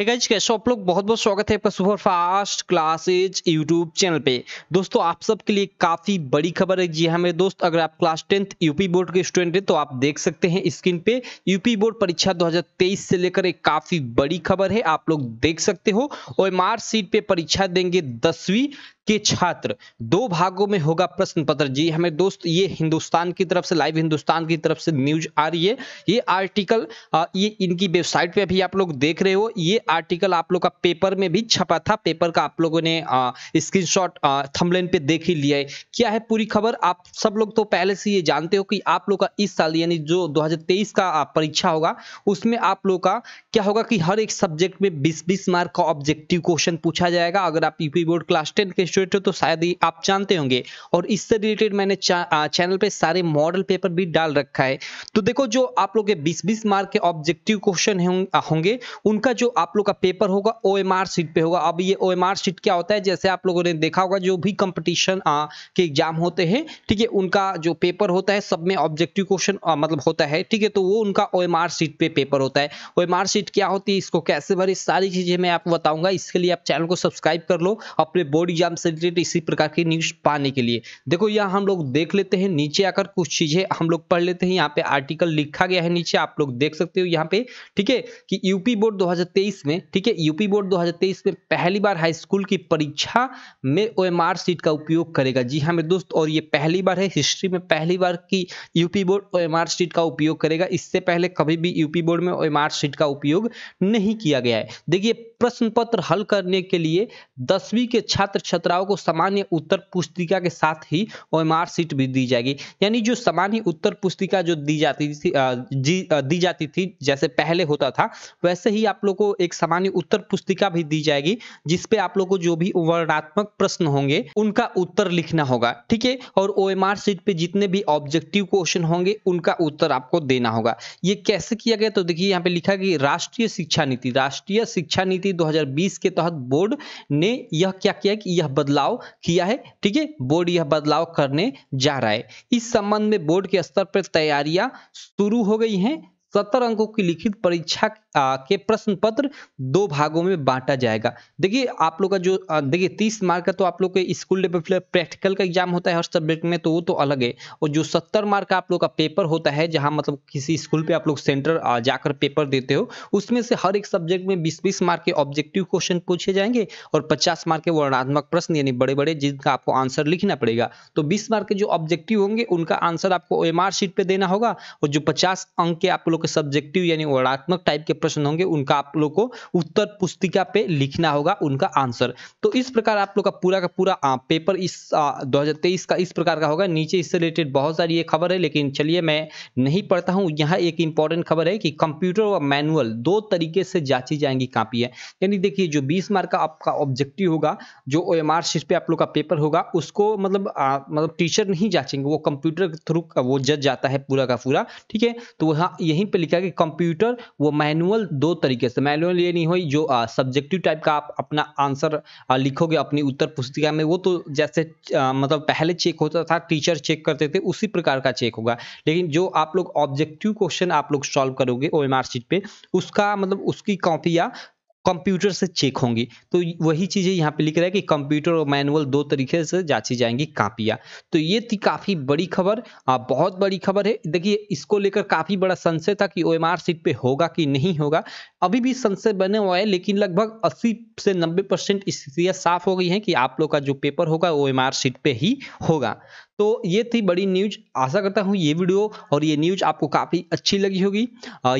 hey guys कैसे आप लोग बहुत बहुत स्वागत है आपका super fast classes YouTube channel पे दोस्तों आप सब के लिए काफ़ी बड़ी खबर है जी हाँ मेरे दोस्त अगर आप क्लास टेंथ यूपी बोर्ड के स्टूडेंट हैं तो आप देख सकते हैं स्क्रीन पे यूपी बोर्ड परीक्षा 2023 से लेकर एक काफ़ी बड़ी खबर है आप लोग देख सकते हो और एम सीट पे परीक्षा देंगे दसवीं के छात्र दो भागों में होगा प्रश्न पत्र जी हमें दोस्त ये हिंदुस्तान की तरफ से लाइव हिंदुस्तान की तरफ से न्यूज आ रही है ये आर्टिकल ये इनकी वेबसाइट पे अभी आप लोग देख रहे हो ये आर्टिकल आप लोग का पेपर में भी छपा था पेपर का आप लोगों ने स्क्रीन शॉट थमलेन पे देख ही लिया है क्या है पूरी खबर आप सब लोग तो पहले से ये जानते हो कि आप लोग का इस साल यानी जो 2023 का परीक्षा होगा उसमें आप लोग का क्या होगा कि हर एक सब्जेक्ट में बीस बीस मार्क का ऑब्जेक्टिव क्वेश्चन पूछा जाएगा अगर आप यूपी बोर्ड क्लास टेन के स्टूडेंट हो तो शायद ही आप जानते होंगे और इससे रिलेटेड मैंने चैनल पे सारे मॉडल पेपर भी डाल रखा है तो देखो जो आप लोग के बीस बीस मार्क के ऑब्जेक्टिव क्वेश्चन होंगे उनका जो आप लोग का पेपर होगा ओ एम आर सीट पे होगा अब ये ओ एम आर सीट क्या होता है जैसे आप लोगों ने देखा होगा जो भी कंपटीशन के एग्जाम होते हैं ठीक है उनका जो पेपर होता है सब में ऑब्जेक्टिव क्वेश्चन मतलब होता है ठीक है तो वो उनका ओ एम आर सीट पे पेपर होता है ओ एम आर सीट क्या होती है इसको कैसे भरे सारी चीज़ें मैं आपको बताऊंगा इसके लिए आप चैनल को सब्सक्राइब कर लो अपने बोर्ड एग्जाम से रिलेटेड इसी प्रकार की न्यूज़ पाने के लिए देखो यहाँ हम लोग देख लेते हैं नीचे आकर कुछ चीज़ें हम लोग पढ़ लेते हैं यहाँ पे आर्टिकल लिखा गया है नीचे आप लोग देख सकते हो यहाँ पे ठीक है कि यूपी बोर्ड 2023 2023 में ठीक है यूपी बोर्ड 2023 में पहली बार हाई स्कूल की परीक्षा में ओएमआर सीट का उपयोग करेगा जी हाँ मेरे दोस्त और ये पहली बार है हिस्ट्री में पहली बार की यूपी बोर्ड ओएमआर सीट का उपयोग करेगा इससे पहले कभी भी यूपी बोर्ड में ओएमआर सीट का उपयोग नहीं किया गया है देखिए प्रश्न पत्र हल करने के लिए दसवीं के छात्र छात्राओं को सामान्य उत्तर पुस्तिका के साथ ही ओएमआर सीट भी दी जाएगी यानी जो सामान्य उत्तर पुस्तिका जो दी जाती थी दी जाती थी जैसे पहले होता था वैसे ही आप लोग को एक एक सामान्य उत्तर पुस्तिका भी दी जाएगी जिसपे आप लोग को जो भी वर्णात्मक प्रश्न होंगे उनका उत्तर लिखना होगा ठीक है और ओ एम आर सीट पे जितने भी ऑब्जेक्टिव क्वेश्चन होंगे उनका उत्तर आपको देना होगा ये कैसे किया गया तो देखिए यहाँ पे लिखा कि राष्ट्रीय शिक्षा नीति राष्ट्रीय शिक्षा नीति दो के तहत बोर्ड ने यह क्या किया कि यह बदलाव किया है ठीक है बोर्ड यह बदलाव करने जा रहा है इस संबंध में बोर्ड के स्तर पर तैयारियां शुरू हो गई हैं सत्तर अंकों की लिखित परीक्षा के प्रश्न पत्र दो भागों में बांटा जाएगा देखिए आप लोग का जो देखिए तीस मार्क का तो आप लोग के स्कूल लेवल प्रैक्टिकल का एग्जाम होता है हर सब्जेक्ट में तो वो तो अलग है और जो सत्तर मार्क का आप लोग का पेपर होता है जहां मतलब किसी स्कूल पे आप लोग सेंटर जाकर पेपर देते हो उसमें से हर एक सब्जेक्ट में बीस बीस मार्क के ऑब्जेक्टिव क्वेश्चन पूछे जाएंगे और पचास मार्क के वर्णात्मक प्रश्न यानी बड़े बड़े जिनका आपको आंसर लिखना पड़ेगा तो बीस मार्क के जो ऑब्जेक्टिव होंगे उनका आंसर आपको एम शीट पर देना होगा और जो पचास अंक के आप लोग के सब्जेक्टिव यानी वर्णात्मक टाइप के प्रश्न होंगे उनका आप लोग को उत्तर पुस्तिका पे लिखना होगा उनका आंसर तो इस प्रकार आप लोग का पूरा का पूरा आ, पेपर इस दो का इस प्रकार का होगा नीचे इससे रिलेटेड बहुत सारी ये खबर है लेकिन चलिए मैं नहीं पढ़ता हूँ यहाँ एक इंपॉर्टेंट खबर है कि कंप्यूटर और मैनुअल दो तरीके से जांची जाएंगी कापी है यानी देखिए जो बीस मार्क का आपका ऑब्जेक्टिव होगा जो ओ एम पे आप लोग का पेपर होगा उसको मतलब आ, मतलब टीचर नहीं जांचेंगे वो कंप्यूटर के थ्रू वो जज जाता है पूरा का पूरा ठीक है तो वहाँ यहीं पर लिखा है कि कंप्यूटर वो मैनुअल मैनुअल दो तरीके से मैनुअल ये नहीं हुई जो सब्जेक्टिव टाइप का आप अपना आंसर लिखोगे अपनी उत्तर पुस्तिका में वो तो जैसे आ, मतलब पहले चेक होता था टीचर चेक करते थे उसी प्रकार का चेक होगा लेकिन जो आप लोग ऑब्जेक्टिव क्वेश्चन आप लोग सॉल्व करोगे ओ एम शीट पे उसका मतलब उसकी कॉपी या कंप्यूटर से चेक होंगी तो वही चीज़ें यहाँ पे लिख रहा है कि कंप्यूटर और मैनुअल दो तरीके से जांची जाएंगी कापियाँ तो ये थी काफ़ी बड़ी खबर बहुत बड़ी खबर है देखिए इसको लेकर काफ़ी बड़ा संशय था कि ओ सीट पे होगा कि नहीं होगा अभी भी संशय बने हुआ है लेकिन लगभग 80 से 90 परसेंट स्थितियाँ साफ हो गई हैं कि आप लोग का जो पेपर होगा ओ एम सीट पर ही होगा तो ये थी बड़ी न्यूज आशा करता हूँ ये वीडियो और ये न्यूज आपको काफ़ी अच्छी लगी होगी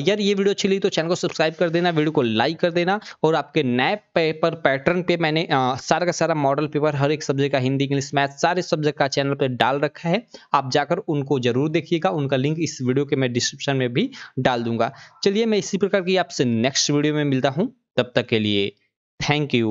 यार ये वीडियो अच्छी लगी तो चैनल को सब्सक्राइब कर देना वीडियो को लाइक कर देना और आपके नए पेपर पैटर्न पे मैंने सारा का सारा मॉडल पेपर हर एक सब्जेक्ट का हिंदी इंग्लिश मैथ सारे सब्जेक्ट का चैनल पर डाल रखा है आप जाकर उनको जरूर देखिएगा उनका लिंक इस वीडियो के मैं डिस्क्रिप्शन में भी डाल दूंगा चलिए मैं इसी प्रकार की आपसे नेक्स्ट वीडियो में मिलता हूँ तब तक के लिए थैंक यू